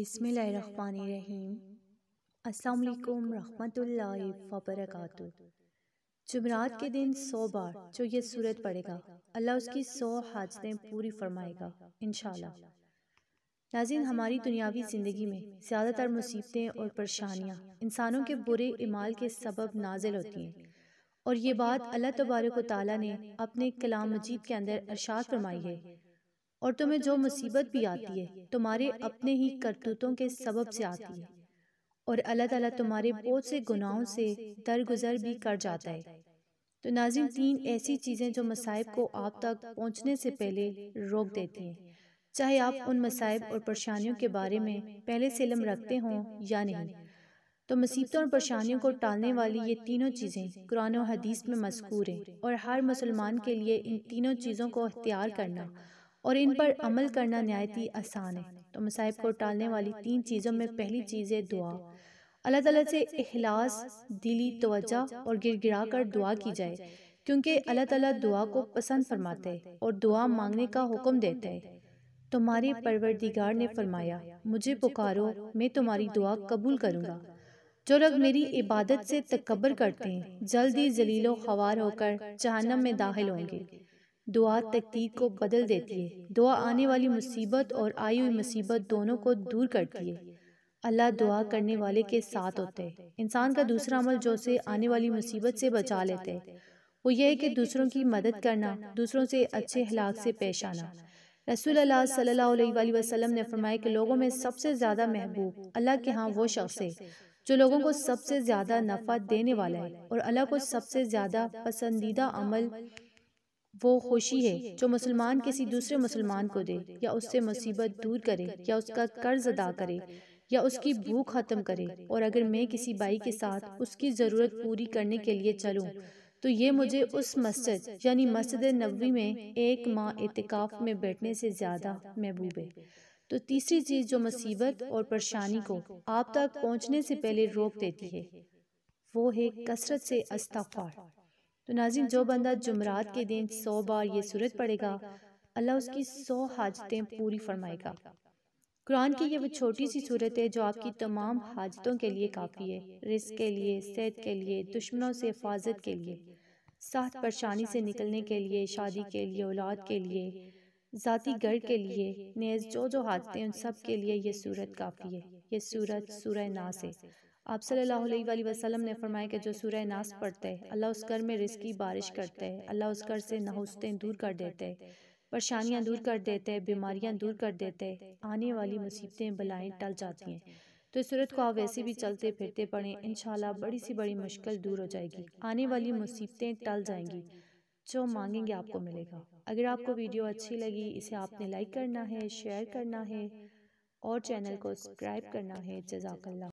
अस्सलाम वालेकुम रहमतुल्लाहि व बरकातहू जुमरात के दिन सौ बार जो ये सूरत पढ़ेगा अल्लाह उसकी सौ हाजतें पूरी फरमाएगा इंशाल्लाह नाज़रीन हमारी दुनियावी ज़िंदगी में ज़्यादातर मुसीबतें और परेशानियाँ इंसानों के बुरे इमाल के सबब नाजिल होती हैं और ये बात अल्लाह तबारक ताली ने अपने कलाम मजीद के अंदर अरशाद फरमाई है और तुम्हें जो मुसीबत भी आती है तुम्हारे अपने ही करतूतों के सबब से आती है और अल्लाह ताला तुम्हारे बहुत से गुनाहों से दरगुजर भी कर जाता है तो नाजिम तो तीन ऐसी चीज़ें जो मसाइब को आप तक पहुंचने से पहले रोक देती हैं चाहे आप उन मसाइब और परेशानियों के बारे में पहले से इलम रखते हों या नहीं तो, तो मुसीबतों और परेशानियों को टालने वाली ये तीनों चीज़ें कुरान और हदीस में मजकूर हैं और हर मुसलमान के लिए इन तीनों चीज़ों को अख्तियार करना और इन पर अमल करना नहायती आसान है तो मसाइब को टालने वाली तीन चीज़ों में पहली चीज़ है दुआ अल्लाह तला से अखलास दिली तो और गिरगिरा कर दुआ की जाए क्योंकि अल्लाह तला दुआ को पसंद फरमाते हैं और दुआ मांगने का हुक्म देते हैं तो तुम्हारे परवरदिगार ने फरमाया मुझे पुकारो मैं तुम्हारी दुआ कबूल करूँगा जो लोग मेरी इबादत से तकबर करते हैं जल्द ही जलीलो खवार होकर जहनम में दाखिल होंगे दुआ तकदीर को बदल देती है दुआ आने वाली मुसीबत और आई हुई मुसीबत दोनों को दूर करती है अल्लाह दुआ करने वाले के साथ होते हैं इंसान का दूसरा अमल जो उसे आने वाली मुसीबत से बचा लेते हैं वो यह है कि दूसरों की मदद करना दूसरों से अच्छे हलाक से पेश आना रसूल अल्लाह सल्लल्लाहु अलैहि वसल्लम ने फरमाया कि लोगों में सबसे ज़्यादा महबूब अल्लाह के हाँ वो शख्स है जो लोगों को सबसे ज़्यादा नफ़ा देने वाला है और अल्लाह को सबसे ज़्यादा पसंदीदा अमल वो खुशी है जो मुसलमान किसी दूसरे मुसलमान को दे या उससे मुसीबत दूर करे या उसका कर्ज अदा करे या उसकी भूख ख़त्म करे और अगर मैं किसी भाई के साथ उसकी ज़रूरत पूरी करने के लिए चलूँ तो, तो ये मुझे उस मस्जिद यानी मस्जिद नबी में एक माह इतिकाफ़ में बैठने से ज़्यादा महबूब है तो, तो तीसरी चीज़ जो मुसीबत और परेशानी को आप तक पहुँचने से पहले रोक देती है वो है कसरत से अस्तफ़ार तो नाजिन जो बंदा जुमरात के दिन सौ बार ये सूरत पड़ेगा अल्लाह उसकी सौ हाजतें पूरी फरमाएगा कुरान की ये वो छोटी सी सूरत है जो आपकी तमाम हाजतों के लिए काफ़ी है रिस्क के लिए सेहत के लिए दुश्मनों से हिफाजत के लिए साथ परेशानी से निकलने के लिए शादी के लिए औलाद के लिए ज़ाती गढ़ के लिए नेज जो जो हाजतें उन सब के लिए ये सूरत काफ़ी है ये सूरत सूर्य नास है आप सल्लल्लाहु अलैहि वसल्लम ने फरमाया कि जो सूरह नास पढ़ते हैं अल्लाह उस घर में रिस्की बारिश करते हैं अल्लाह उस घर से नहुस्तें दूर कर देते हैं परेशानियाँ दूर कर देते हैं बीमारियाँ दूर कर देते हैं आने वाली मुसीबतें बलाएँ टल जाती हैं तो इस सूरत को आप वैसे भी चलते फिरते पढ़ें इन बड़ी सी बड़ी मुश्किल दूर हो जाएगी आने वाली मुसीबतें टल जाएंगी जो मांगेंगे आपको मिलेगा अगर आपको वीडियो अच्छी लगी इसे आपने लाइक करना है शेयर करना है और चैनल को सब्सक्राइब करना है जजाकल्ला